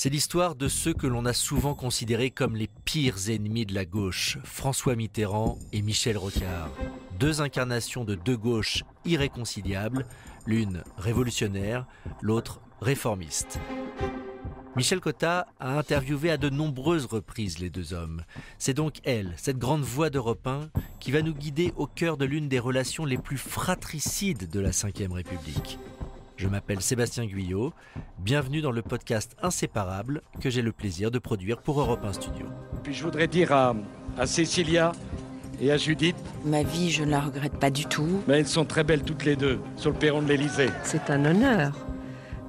C'est l'histoire de ceux que l'on a souvent considérés comme les pires ennemis de la gauche, François Mitterrand et Michel Rocard. Deux incarnations de deux gauches irréconciliables, l'une révolutionnaire, l'autre réformiste. Michel Cotta a interviewé à de nombreuses reprises les deux hommes. C'est donc elle, cette grande voix d'Europe 1, qui va nous guider au cœur de l'une des relations les plus fratricides de la Ve République. Je m'appelle Sébastien Guyot. Bienvenue dans le podcast Inséparable que j'ai le plaisir de produire pour Europe 1 Studio. Puis je voudrais dire à, Cécilia et à Judith. Ma vie, je ne la regrette pas du tout. Mais elles sont très belles toutes les deux sur le perron de l'Elysée. C'est un honneur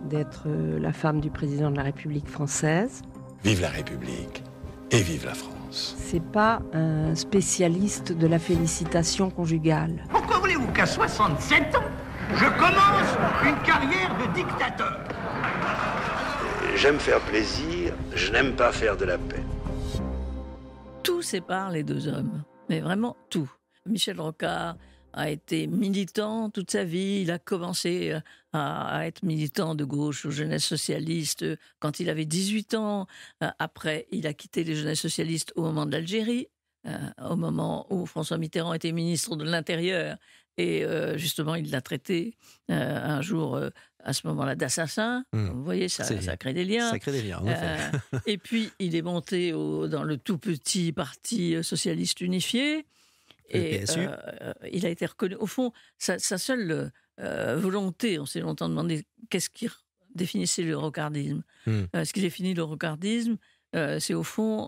d'être euh, la femme du président de la République française. Vive la République et vive la France. C'est pas un spécialiste de la félicitation conjugale. Pourquoi voulez-vous qu'à 67 ans je commence une carrière de dictateur. J'aime faire plaisir, je n'aime pas faire de la paix. Tout sépare les deux hommes, mais vraiment tout. Michel Rocard a été militant toute sa vie, il a commencé euh, à, être militant de gauche aux jeunesses socialistes euh, quand il avait 18 ans. Euh, après, il a quitté les jeunesses socialistes au moment de l'Algérie, au moment où François Mitterrand était ministre de l'Intérieur et euh, justement, il l'a traité euh, un jour, euh, à ce moment-là, d'assassin. Hmm. Vous voyez, ça, ça, crée des liens. Ça crée des liens, et puis, il est monté au, dans le tout petit parti socialiste unifié. Et il a été reconnu. Au fond, sa, seule volonté, on s'est longtemps demandé qu'est-ce qui définissait le rocardisme. Hmm. ce qui définit le rocardisme, c'est au fond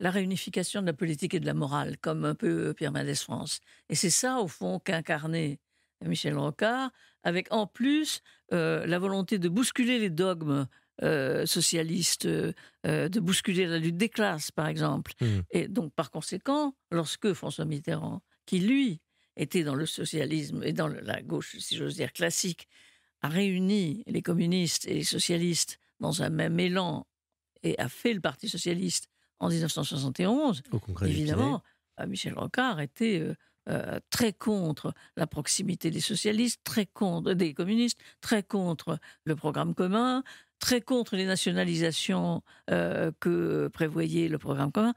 la réunification de la politique et de la morale, comme un peu Pierre Mendès France. Et c'est ça, au fond, qu'incarnait Michel Rocard, avec en plus euh, la volonté de bousculer les dogmes euh, socialistes, euh, de bousculer la lutte des classes, par exemple. Mmh. Et donc, par conséquent, lorsque François Mitterrand, qui lui était dans le socialisme et dans la gauche, si j'ose dire, classique, a réuni les communistes et les socialistes dans un même élan et a fait le Parti socialiste en 1971. évidemment, euh, Michel Rocard était euh, euh, très contre la proximité des socialistes, très contre des communistes, très contre le programme commun, très contre les nationalisations que prévoyait le programme commun.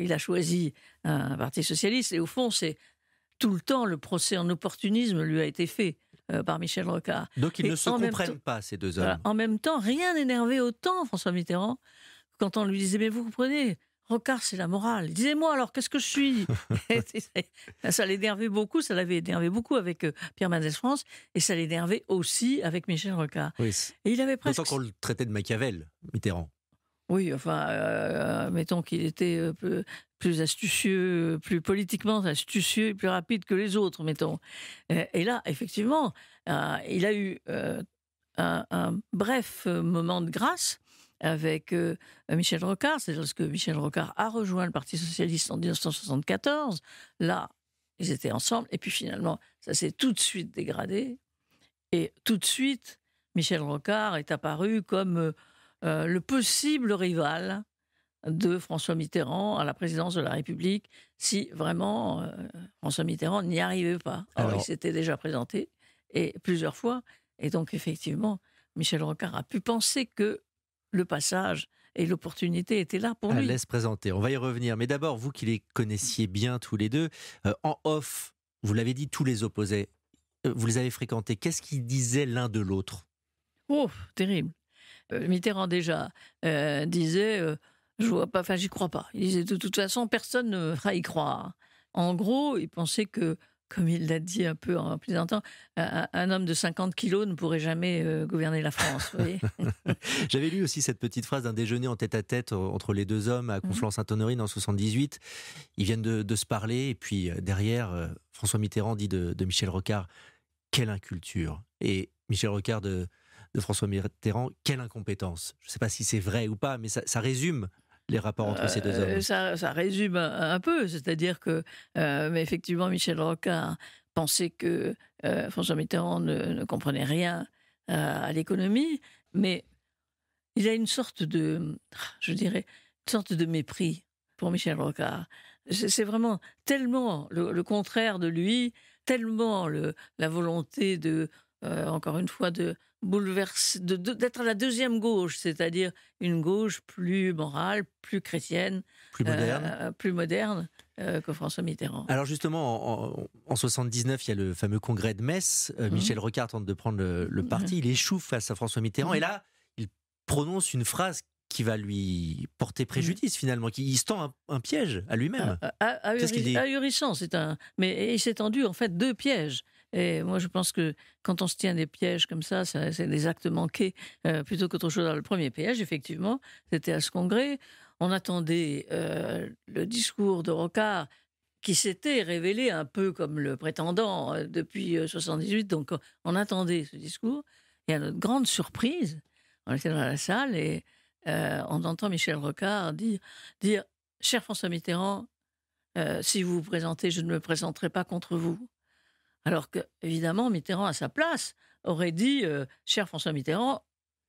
il a choisi un parti socialiste et au fond, c'est tout le temps le procès en opportunisme lui a été fait par Michel Rocard. Donc ils ne se comprennent pas ces deux hommes. en même temps, rien n'énervait autant François Mitterrand quand on lui disait Mais vous comprenez Rocard, c'est la morale. disait, moi alors, qu'est-ce que je suis ben, Ça l'énervait beaucoup, ça l'avait énervé beaucoup avec euh, Pierre Mendès France, et ça l'énervait aussi avec Michel Rocard. Oui. Et il avait presque... qu'on le traitait de Machiavel, Mitterrand. Oui, enfin, euh, mettons qu'il était euh, plus, astucieux, plus politiquement astucieux et plus rapide que les autres, mettons. Et, là, effectivement, il a eu un, un bref moment de grâce avec euh, euh, Michel Rocard, c'est lorsque Michel Rocard a rejoint le Parti socialiste en 1974. Là, ils étaient ensemble, et puis finalement, ça s'est tout de suite dégradé. Et tout de suite, Michel Rocard est apparu comme euh, le possible rival de François Mitterrand à la présidence de la République si vraiment François Mitterrand n'y arrivait pas. Alors, il s'était déjà présenté et plusieurs fois. Et donc, effectivement, Michel Rocard a pu penser que le passage et l'opportunité était là pour ah, lui. Laisse présenter, on va y revenir. Mais d'abord, vous qui les connaissiez bien tous les deux, euh, en off, vous l'avez dit, tous les opposés, euh, vous les avez fréquentés. Qu'est-ce qu'ils disaient l'un de l'autre Oh, terrible. Euh, Mitterrand déjà disait, je vois pas, enfin j'y crois pas. Il disait de toute façon, personne ne fera y croire. En gros, il pensait que comme il l'a dit un peu en plaisantant, un, un, homme de 50 kilos ne pourrait jamais euh, gouverner la France. J'avais lu aussi cette petite phrase d'un déjeuner en tête-à-tête euh, entre les deux hommes à mmh. Conflans-Sainte-Honorine en 78. Ils viennent de, se parler et puis euh, derrière, François Mitterrand dit de, Michel Rocard, quelle inculture. Et Michel Rocard de, François Mitterrand, quelle incompétence. Je ne sais pas si c'est vrai ou pas, mais ça résume les rapports entre ces deux hommes euh, ça, résume un, peu, c'est-à-dire que, euh, mais effectivement, Michel Rocard pensait que euh, François Mitterrand ne, comprenait rien à l'économie, mais il a une sorte de, je dirais, une sorte de mépris pour Michel Rocard. C'est vraiment tellement le, contraire de lui, tellement la volonté de euh, encore une fois, de bouleverser, d'être à la deuxième gauche, c'est-à-dire une gauche plus morale, plus chrétienne, plus moderne, euh, euh, que François Mitterrand. Alors justement, en, 79, il y a le fameux congrès de Metz. Mhm. Michel Rocard tente de prendre le, mhm. parti, il échoue face à François Mitterrand, mhm. et là, il prononce une phrase qui va lui porter préjudice finalement, qui il se tend un, piège à lui-même. Ah, ah, ah, ahurissant, c'est un. Mais il s'est tendu en fait deux pièges. Et moi, je pense que quand on se tient des pièges comme ça, c'est des actes manqués euh, plutôt qu'autre chose. Alors, le premier piège, effectivement, c'était à ce congrès. On attendait euh, le discours de Rocard qui s'était révélé un peu comme le prétendant euh, depuis 78. Donc, on attendait ce discours. Et à notre grande surprise, on était dans la salle et on entend Michel Rocard dire, dire Cher François Mitterrand, si vous vous présentez, je ne me présenterai pas contre vous. Alors que, évidemment, Mitterrand, à sa place, aurait dit euh, Cher François Mitterrand,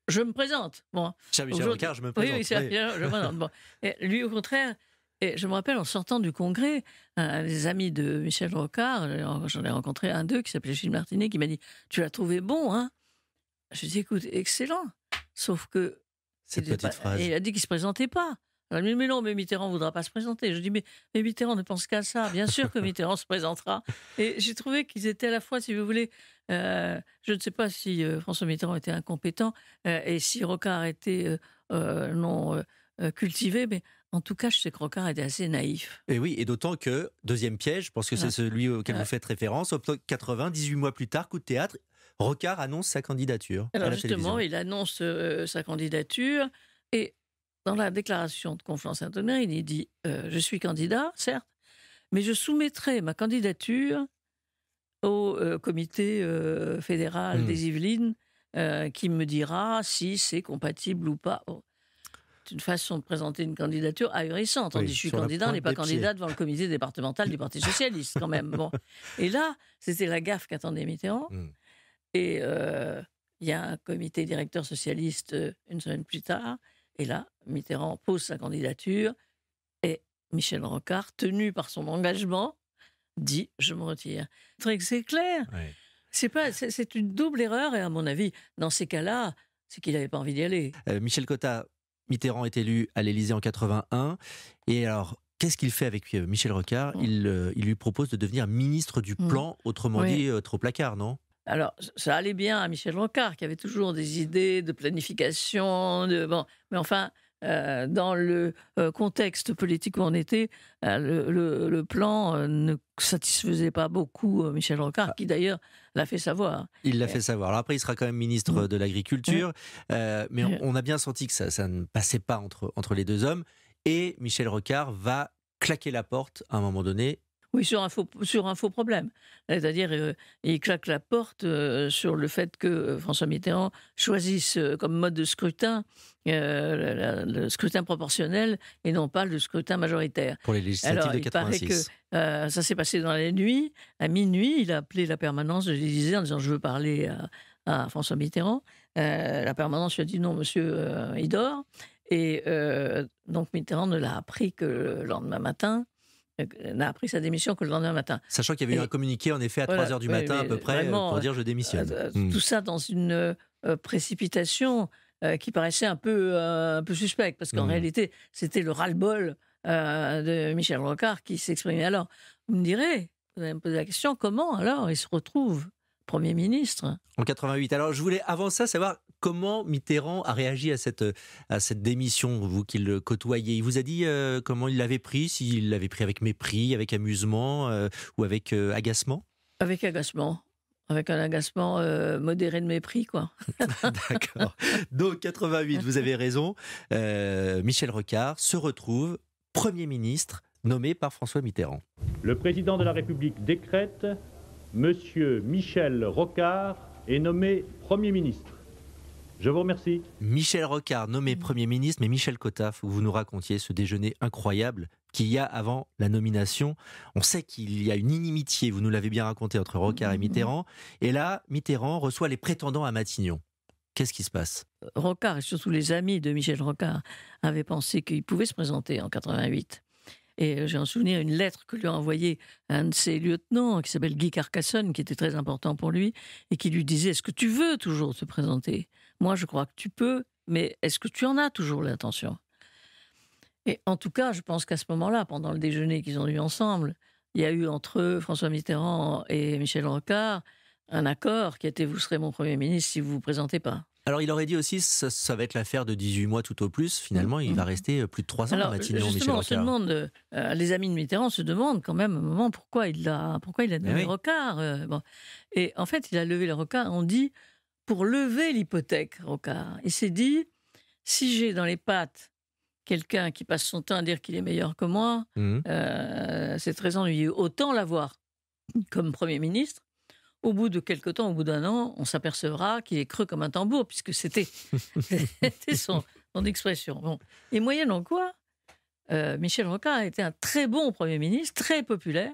je me présente. Bon, hein. Cher Michel Rocard, je me présente. Oui, oui, je me présente. Et lui, au contraire, et je me rappelle en sortant du congrès, euh, les amis de Michel Rocard, j'en ai rencontré un d'eux qui s'appelait Gilles Martinet, qui m'a dit Tu l'as trouvé bon, hein Je lui ai dit Écoute, excellent. Sauf que. Cette petite phrase. Et il a dit qu'il ne se présentait pas. Elle euh, dit, mais non, mais Mitterrand ne voudra pas se présenter. Je dis, mais, Mitterrand ne pense qu'à ça. Bien sûr que Mitterrand se présentera. Et j'ai trouvé qu'ils étaient à la fois, si vous voulez, euh, je ne sais pas si euh, François Mitterrand était incompétent et si Rocard était non cultivé, mais en tout cas, je sais que Rocard était assez naïf. Et oui, et d'autant que, deuxième piège, je pense que c'est celui auquel vous faites référence, octobre 80, 18 mois plus tard, coup de théâtre, Rocard annonce sa candidature. Alors justement, il annonce sa candidature et dans la déclaration de conflans saint honoré il est dit euh, Je suis candidat, certes, mais je soumettrai ma candidature au euh, comité euh, fédéral hmm. des Yvelines qui me dira si c'est compatible ou pas. C'est une façon de présenter une candidature ahurissante. On dit Je suis candidat, on n'est pas candidat devant le comité départemental du Parti Socialiste, quand même. Bon. Et là, c'était la gaffe qu'attendait Mitterrand. Hmm. Et il y a un comité directeur socialiste une semaine plus tard et là, Mitterrand pose sa candidature et Michel Rocard, tenu par son engagement, dit Je me retire. C'est clair. C'est pas, c'est une double erreur et à mon avis, dans ces cas-là, c'est qu'il n'avait pas envie d'y aller. Euh, Michel Cotta, Mitterrand est élu à l'Élysée en 81. Et alors, qu'est-ce qu'il fait avec euh, Michel Rocard mmh. euh, il, lui propose de devenir ministre du mmh. Plan, autrement dit, trop placard, non alors, ça allait bien à Michel Rocard, qui avait toujours des idées de planification, de, bon, mais enfin, euh, dans le euh, contexte politique où on était, euh, le, plan ne satisfaisait pas beaucoup Michel Rocard, ah. qui d'ailleurs l'a fait savoir. Il l'a fait savoir. après, il sera quand même ministre mmh. de l'Agriculture, mmh. mais mmh. on, a bien senti que ça, ne passait pas entre, entre les deux hommes. Et Michel Rocard va claquer la porte à un moment donné oui, sur un faux, problème. C'est-à-dire, euh, il claque la porte euh, sur le fait que euh, François Mitterrand choisisse comme mode de scrutin le scrutin proportionnel et non pas le scrutin majoritaire. Pour les législatives Alors, de 86. Il paraît que ça s'est passé dans la nuit. À minuit, il a appelé la permanence de l'Élysée en disant Je veux parler à, à François Mitterrand. la permanence lui a dit Non, monsieur, il dort. Et donc Mitterrand ne l'a appris que le lendemain matin n'a euh, appris sa démission que le lendemain matin. Sachant qu'il y avait eu un communiqué, en effet, à 3 h du matin à peu près, pour dire je démissionne. Euh, hmm. Tout ça dans une euh, précipitation qui paraissait un peu, un peu suspecte, parce qu'en hmm. réalité, c'était le ras-le-bol de Michel Rocard qui s'exprimait. Alors, vous me direz, vous allez me poser la question, comment alors il se retrouve Premier ministre En 88. Alors, je voulais avant ça savoir Comment Mitterrand a réagi à cette, à cette démission, vous qui le côtoyez Il vous a dit euh, comment il l'avait pris, s'il l'avait pris avec mépris, avec amusement euh, ou avec euh, agacement Avec agacement. Avec un agacement modéré de mépris, quoi. D'accord. Donc, 88, vous avez raison. Michel Rocard se retrouve Premier ministre nommé par François Mitterrand. Le président de la République décrète Monsieur Michel Rocard est nommé Premier ministre. Je vous remercie. Michel Rocard, nommé Premier ministre, mais Michel où vous nous racontiez ce déjeuner incroyable qu'il y a avant la nomination. On sait qu'il y a une inimitié, vous nous l'avez bien raconté, entre Rocard et Mitterrand. Et là, Mitterrand reçoit les prétendants à Matignon. Qu'est-ce qui se passe Rocard, et surtout les amis de Michel Rocard, avaient pensé qu'il pouvait se présenter en 88. Et euh, j'ai en souvenir une lettre que lui a envoyée un de ses lieutenants, qui s'appelle Guy Carcassonne, qui était très important pour lui, et qui lui disait Est-ce que tu veux toujours te présenter moi, je crois que tu peux, mais est-ce que tu en as toujours l'intention Et en tout cas, je pense qu'à ce moment-là, pendant le déjeuner qu'ils ont eu ensemble, il y a eu entre François Mitterrand et Michel Rocard un accord qui était vous serez mon Premier ministre si vous ne vous présentez pas. Alors il aurait dit aussi ça, va être l'affaire de 18 mois tout au plus. Finalement, il mm, mm. va rester euh, plus de 3 ans Michel Rocard. se demande, euh, les amis de Mitterrand se demandent quand même un moment pourquoi il a, pourquoi il a levé le Rocard. Euh, et en fait, il a levé le Rocard, on dit, pour lever l'hypothèque, Rocard. Il s'est dit, si j'ai dans les pattes quelqu'un qui passe son temps à dire qu'il est meilleur que moi, mmh. euh, c'est très ennuyeux. Autant l'avoir comme Premier ministre. Au bout de quelques temps, au bout d'un an, on s'apercevra qu'il est creux comme un tambour, puisque c'était son, expression. Bon. Et moyennant quoi, euh, Michel Rocard a été un très bon Premier ministre, très populaire,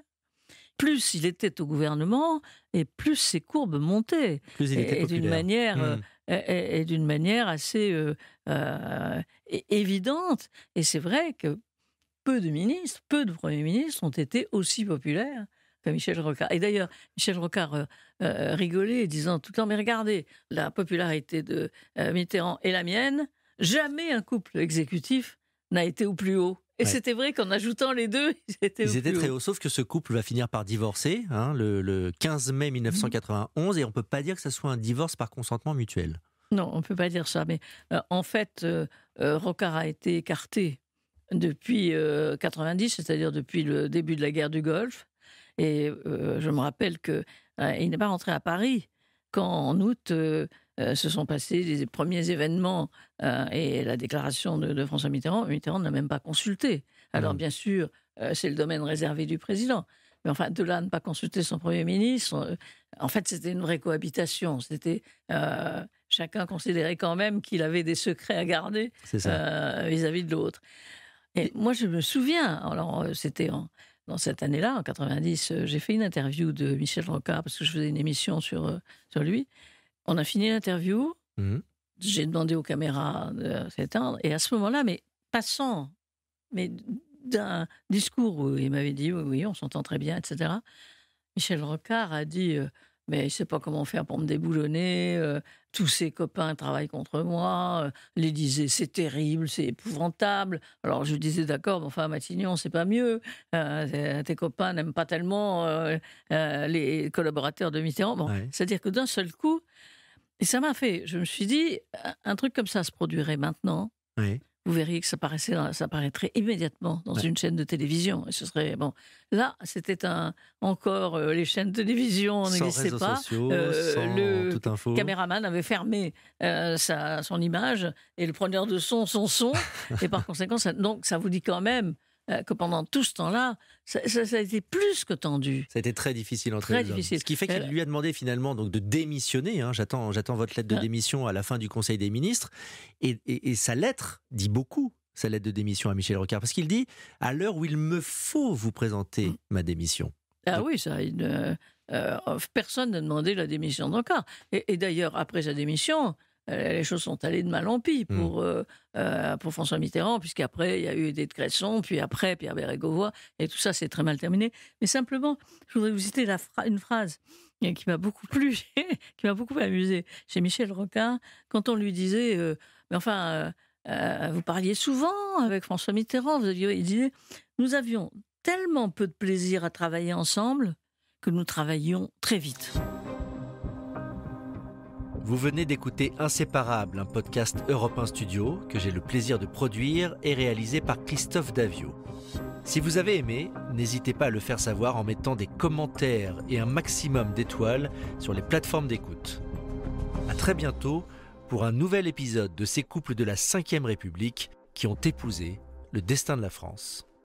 plus il était au gouvernement et plus ses courbes montaient. et, d'une manière, et, manière assez euh, euh, évidente. Et c'est vrai que peu de ministres, peu de premiers ministres ont été aussi populaires que Michel Rocard. Et d'ailleurs, Michel Rocard euh, rigolait, disant tout le temps Mais regardez, la popularité de Mitterrand et la mienne, jamais un couple exécutif n'a été au plus haut. Et c'était vrai qu'en ajoutant les deux, ils étaient, très hauts. Haut, sauf que ce couple va finir par divorcer hein, le, 15 mai 1991, et on ne peut pas dire que ce soit un divorce par consentement mutuel. Non, on ne peut pas dire ça. Mais euh, en fait, euh, euh, Rocard a été écarté depuis 90, c'est-à-dire depuis le début de la guerre du Golfe. Et je me rappelle qu'il n'est pas rentré à Paris quand en août euh, euh, se sont passés les premiers événements euh, et la déclaration de, François Mitterrand, Mitterrand n'a même pas consulté. Alors bien sûr, c'est le domaine réservé du président. Mais enfin, de là à ne pas consulter son Premier ministre, en fait, c'était une vraie cohabitation. C'était chacun considérait quand même qu'il avait des secrets à garder vis-à-vis -vis de l'autre. Et moi, je me souviens, alors c'était en, dans cette année-là, en 90, euh, j'ai fait une interview de Michel Rocard parce que je faisais une émission sur, euh, sur lui. On a fini l'interview. Mmh. J'ai demandé aux caméras de s'éteindre. Et à ce moment-là, mais passant, mais d'un discours où il m'avait dit oui, on s'entend très bien, etc. Michel Rocard a dit euh, mais je ne sais pas comment faire pour me déboulonner. Euh, tous ses copains travaillent contre moi. Euh, les disait, c'est terrible, c'est épouvantable. Alors je disais, d'accord, mais enfin, Matignon, c'est pas mieux. Euh, tes copains n'aiment pas tellement les collaborateurs de Mitterrand. Bon, C'est-à-dire que d'un seul coup, et ça m'a fait, je me suis dit, un truc comme ça se produirait maintenant. Oui vous verriez que ça, paraissait ça paraîtrait immédiatement dans une chaîne de télévision. Et ce serait bon. Là, c'était encore euh, les chaînes de télévision n'existaient pas. Sociaux, euh, sans le info. caméraman avait fermé euh, son image et le preneur de son son son. et par conséquent, donc ça vous dit quand même euh, que pendant tout ce temps-là, ça, a été plus que tendu. Ça a été très difficile entre très les difficile. Ce qui fait qu'il euh, lui a demandé finalement donc de démissionner. Hein. J'attends, j'attends votre lettre de euh. démission à la fin du Conseil des ministres. et, sa lettre dit beaucoup sa lettre de démission à Michel Rocard, parce qu'il dit à l'heure où il me faut vous présenter mm. ma démission. Ah oui, ça, personne n'a demandé la démission de Rocard. Et, et d'ailleurs, après sa démission, euh, les choses sont allées de mal en pis hmm. pour, euh, euh, pour François Mitterrand, puisqu'après, il y a eu des Cresson, puis après, Pierre Bérégovoy, et tout ça, s'est très mal terminé. Mais simplement, je voudrais vous citer une phrase qui m'a beaucoup plu, qui m'a beaucoup amusé chez Michel Rocard, quand on lui disait Mais enfin, vous parliez souvent avec François Mitterrand, vous aviez, il disait Nous avions tellement peu de plaisir à travailler ensemble que nous travaillions très vite. Vous venez d'écouter Inséparable, un podcast Europe 1 Studio que j'ai le plaisir de produire et réalisé par Christophe Davio. Si vous avez aimé, n'hésitez pas à le faire savoir en mettant des commentaires et un maximum d'étoiles sur les plateformes d'écoute. À très bientôt pour un nouvel épisode de ces couples de la 5ème République qui ont épousé le destin de la France.